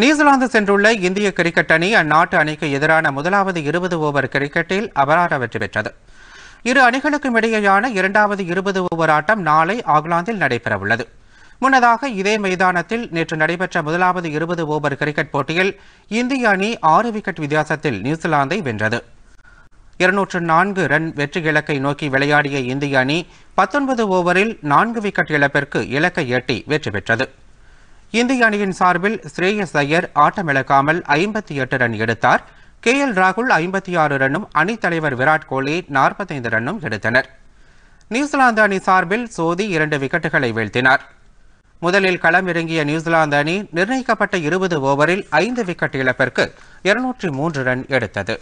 New Zealand சென்றுள்ள இந்திய cricket அணி அந்நாட்டு அணிக்கு எதிரான முதலாவது இருபது ஓவர் கிரிக்கெட்டில் அபரார வெற்றி பெற்றது இரு அணிகளுக்கும் இடையேயான இரண்டாவது இருபது ஓவர் ஆட்டம் நாளை ஆக்லாந்தில் நடைபெறவுள்ளது முன்னதாக இதே மைதானத்தில் நேற்று நடைபெற்ற முதலாவது இருபது ஓவர் கிரிக்கெட் போட்டியில் இந்திய அணி ஆறு விக்கெட் வித்தியாசத்தில் நியூசிலாந்தை வென்றது இருநூற்று நான்கு ரன் வெற்றி இலக்கை நோக்கி விளையாடிய இந்திய அணி பத்தொன்பது ஓவரில் நான்கு விக்கெட் இழப்பிற்கு இலக்கை எட்டி வெற்றி பெற்றது இந்திய அணியின் சார்பில் ஸ்ரேயஸ் ஐயர் ஆட்டமிழக்காமல் ஐம்பத்தி எட்டு ரன் எடுத்தார் கே எல் ராகுல் ஐம்பத்தி ஆறு ரன்னும் அணித்தலைவர் விராட் கோலி நாற்பத்தைந்து ரன்னும் எடுத்தனர் நியூசிலாந்து அணி சார்பில் சோதி இரண்டு விக்கெட்டுகளை வீழ்த்தினார் முதலில் களமிறங்கிய நியூசிலாந்து அணி நிர்ணயிக்கப்பட்ட இருபது ஓவரில் ஐந்து விக்கெட் இழப்பிற்கு இருநூற்றி மூன்று ரன் எடுத்தது